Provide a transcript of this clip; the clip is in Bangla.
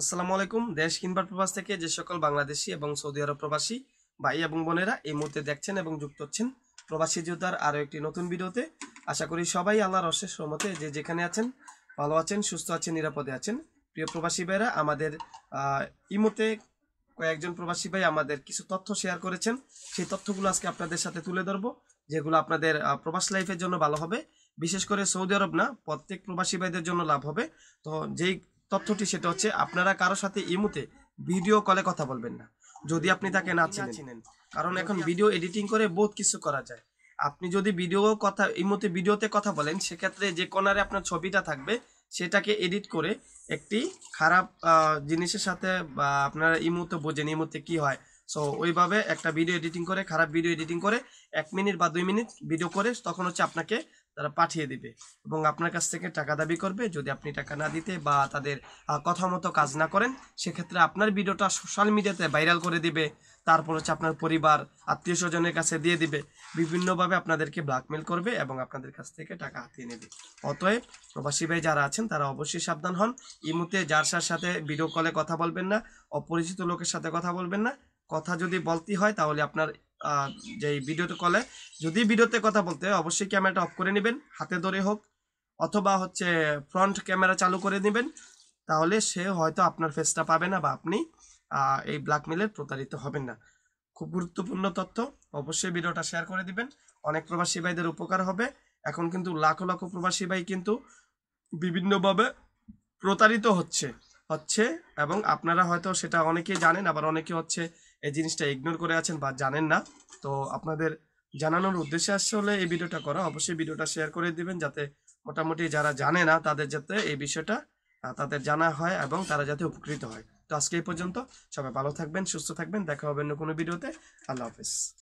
আসসালামু আলাইকুম দেশ কিনবার প্রবাস থেকে যে সকল বাংলাদেশি এবং সৌদি আরব প্রবাসী ভাই এবং বোনেরা এই মুহূর্তে দেখছেন এবং যুক্ত হচ্ছেন প্রবাসী যোদ্ধার আরও একটি নতুন ভিডিওতে আশা করি সবাই আল্লাহর অশেষ রহমতে যে যেখানে আছেন ভালো আছেন সুস্থ আছেন নিরাপদে আছেন প্রিয় প্রবাসী ভাইরা আমাদের মুহূর্তে কয়েকজন প্রবাসী ভাই আমাদের কিছু তথ্য শেয়ার করেছেন সেই তথ্যগুলো আজকে আপনাদের সাথে তুলে ধরবো যেগুলো আপনাদের প্রবাস লাইফের জন্য ভালো হবে বিশেষ করে সৌদি আরব না প্রত্যেক প্রবাসী ভাইদের জন্য লাভ হবে তো যেই তথ্যটি সেটা হচ্ছে আপনারা কারোর সাথে ইমুতে ভিডিও কলে কথা বলবেন না যদি আপনি তাকে না চিনেন কারণ এখন ভিডিও এডিটিং করে বহুত কিছু করা যায় আপনি যদি ভিডিও কথা ইমুতে ভিডিওতে কথা বলেন সেক্ষেত্রে যে কোনারে আপনার ছবিটা থাকবে সেটাকে এডিট করে একটি খারাপ জিনিসের সাথে বা আপনারা ইমুতে বোঝেন ইমুতে কি হয় সো ওইভাবে একটা ভিডিও এডিটিং করে খারাপ ভিডিও এডিটিং করে এক মিনিট বা দুই মিনিট ভিডিও করে তখন হচ্ছে আপনাকে তারা পাঠিয়ে দিবে এবং আপনার কাছ থেকে টাকা দাবি করবে যদি আপনি টাকা না দিতে বা তাদের কথা মতো কাজ না করেন সেক্ষেত্রে আপনার ভিডিওটা সোশ্যাল মিডিয়াতে ভাইরাল করে দিবে তারপর হচ্ছে আপনার পরিবার আত্মীয় স্বজনের কাছে দিয়ে দিবে বিভিন্নভাবে আপনাদেরকে ব্ল্যাকমেল করবে এবং আপনাদের কাছ থেকে টাকা হাতিয়ে নেবে অতএব প্রবাসী ভাই যারা আছেন তারা অবশ্যই সাবধান হন এই মুহূর্তে যার সাথে ভিডিও কলে কথা বলবেন না অপরিচিত লোকের সাথে কথা বলবেন না কথা যদি বলতে হয় তাহলে আপনার যে ভিডিওতে কলে যদি ভিডিওতে কথা বলতে হয় অবশ্যই ক্যামেরাটা অফ করে নেবেন হাতে ধরে হোক অথবা হচ্ছে ফ্রন্ট ক্যামেরা চালু করে নেবেন তাহলে সে হয়তো আপনার ফেসটা পাবে না বা আপনি এই ব্ল্যাকমেলের প্রতারিত হবেন না খুব গুরুত্বপূর্ণ তথ্য অবশ্যই ভিডিওটা শেয়ার করে দিবেন অনেক প্রবাসী ভাইদের উপকার হবে এখন কিন্তু লাখো লাখো প্রবাসী ভাই কিন্তু বিভিন্নভাবে প্রতারিত হচ্ছে হচ্ছে এবং আপনারা হয়তো সেটা অনেকেই জানেন আবার অনেকে হচ্ছে এই জিনিসটা ইগনোর করে আছেন বা জানেন না তো আপনাদের জানানোর উদ্দেশ্যে আসলে এই ভিডিওটা করা অবশ্যই ভিডিওটা শেয়ার করে দিবেন যাতে মোটামুটি যারা জানে না তাদের যাতে এই বিষয়টা তাদের জানা হয় এবং তারা যাতে উপকৃত হয় তো আজকে এই পর্যন্ত সবাই ভালো থাকবেন সুস্থ থাকবেন দেখা হবে অন্য কোনো ভিডিওতে আল্লাহ হাফিজ